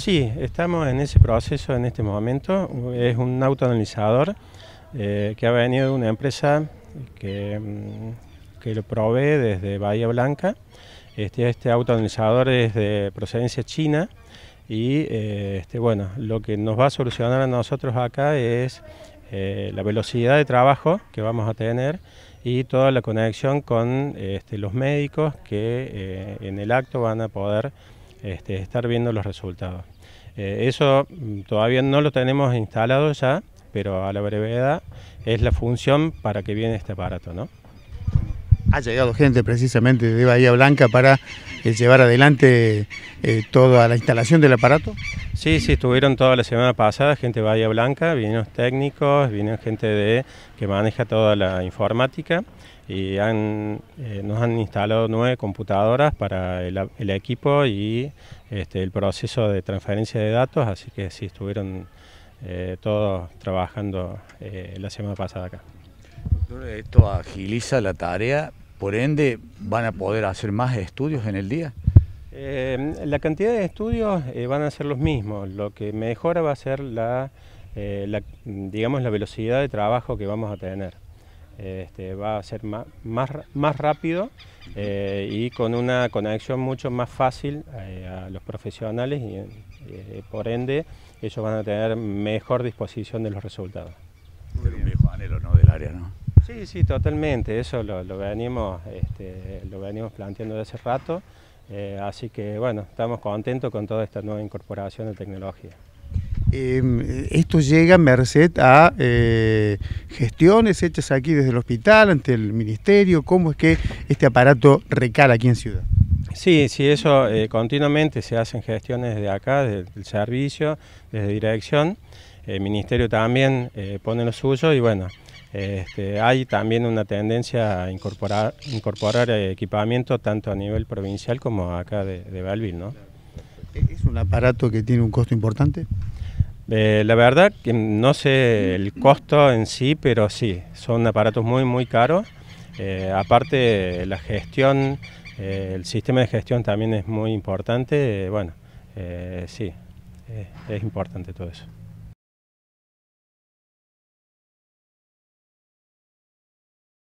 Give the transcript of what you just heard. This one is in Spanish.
Sí, estamos en ese proceso en este momento. Es un autoanalizador eh, que ha venido de una empresa que, mm, que, lo provee desde Bahía Blanca. Este, este autoanalizador es de procedencia china y eh, este, bueno, lo que nos va a solucionar a nosotros acá es eh, la velocidad de trabajo que vamos a tener y toda la conexión con este, los médicos que en el acto van a poder este, estar viendo los resultados. Eh, eso mm, todavía no lo tenemos instalado ya, pero a la brevedad es la función para que viene este aparato, ¿no? Ha llegado gente precisamente de Bahía Blanca para eh, llevar adelante eh, toda la instalación del aparato. Sí, sí, estuvieron toda la semana pasada gente de Bahía Blanca, vinieron técnicos, vinieron gente de, que maneja toda la informática y eh, nos han instalado nueve computadoras para el, equipo y este, el proceso de transferencia de datos, así que sí, estuvieron todos trabajando la semana pasada acá. Esto agiliza la tarea, por ende, ¿van a poder hacer más estudios en el día? Em, la cantidad de estudios eh, van a ser los mismos. Lo que mejora va a ser eh, la, digamos, la velocidad de trabajo que vamos a tener. Este, va a ser más, más, rápido eh, y con una conexión mucho más fácil a los profesionales y por ende ellos van a tener mejor disposición de los resultados. viejo del área, ¿no? Sí, sí, totalmente. Eso lo, venimos, este, lo venimos planteando desde hace rato. Eh, así que bueno, estamos contentos con toda esta nueva incorporación de tecnología. Em, esto llega merced a eh, gestiones hechas aquí desde el hospital, ante el ministerio. ¿Cómo es que este aparato recala aquí en Ciudad? Sí, sí, eso eh, continuamente se hacen gestiones de acá, desde el servicio, desde dirección. El ministerio también pone lo suyo y bueno, este, hay también una tendencia a incorporar, incorporar eh, equipamiento tanto a nivel provincial como acá de, de ¿no? ¿E-, ¿Es un aparato que tiene un costo importante? Eh, la verdad que no sé el costo en sí, pero sí, son aparatos muy, muy caros. Eh, aparte, la gestión, el sistema de gestión también es muy importante. bueno, sí, es importante todo eso.